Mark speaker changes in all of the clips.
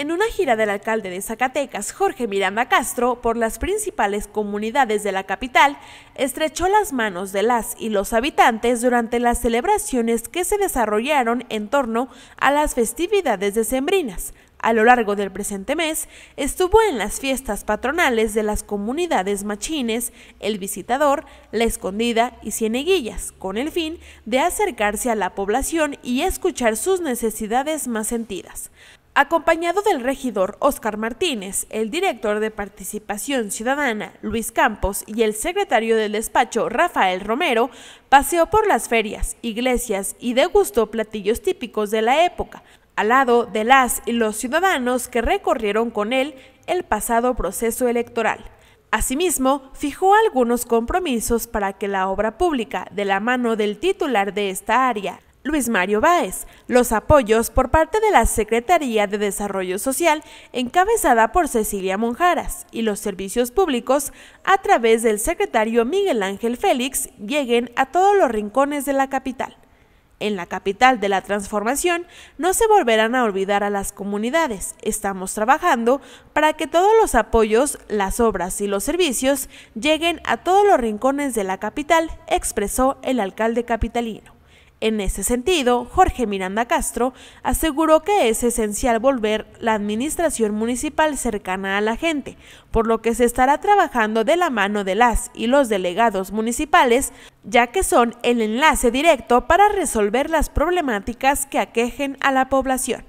Speaker 1: En una gira del alcalde de Zacatecas, Jorge Miranda Castro, por las principales comunidades de la capital, estrechó las manos de las y los habitantes durante las celebraciones que se desarrollaron en torno a las festividades decembrinas. A lo largo del presente mes, estuvo en las fiestas patronales de las comunidades Machines, El Visitador, La Escondida y Cieneguillas, con el fin de acercarse a la población y escuchar sus necesidades más sentidas acompañado del regidor Óscar Martínez, el director de Participación Ciudadana Luis Campos y el secretario del despacho Rafael Romero, paseó por las ferias, iglesias y degustó platillos típicos de la época, al lado de las y los ciudadanos que recorrieron con él el pasado proceso electoral. Asimismo, fijó algunos compromisos para que la obra pública, de la mano del titular de esta área, Luis Mario Báez, los apoyos por parte de la Secretaría de Desarrollo Social, encabezada por Cecilia Monjaras, y los servicios públicos, a través del secretario Miguel Ángel Félix, lleguen a todos los rincones de la capital. En la capital de la transformación no se volverán a olvidar a las comunidades. Estamos trabajando para que todos los apoyos, las obras y los servicios lleguen a todos los rincones de la capital, expresó el alcalde capitalino. En ese sentido, Jorge Miranda Castro aseguró que es esencial volver la administración municipal cercana a la gente, por lo que se estará trabajando de la mano de las y los delegados municipales, ya que son el enlace directo para resolver las problemáticas que aquejen a la población.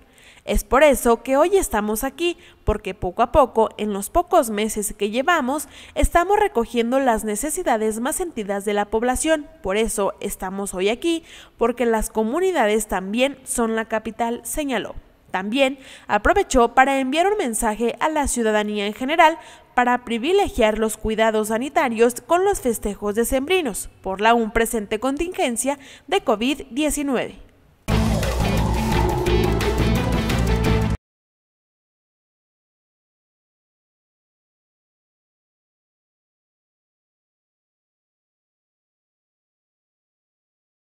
Speaker 1: Es por eso que hoy estamos aquí, porque poco a poco, en los pocos meses que llevamos, estamos recogiendo las necesidades más sentidas de la población. Por eso estamos hoy aquí, porque las comunidades también son la capital, señaló. También aprovechó para enviar un mensaje a la ciudadanía en general para privilegiar los cuidados sanitarios con los festejos decembrinos por la aún presente contingencia de COVID-19.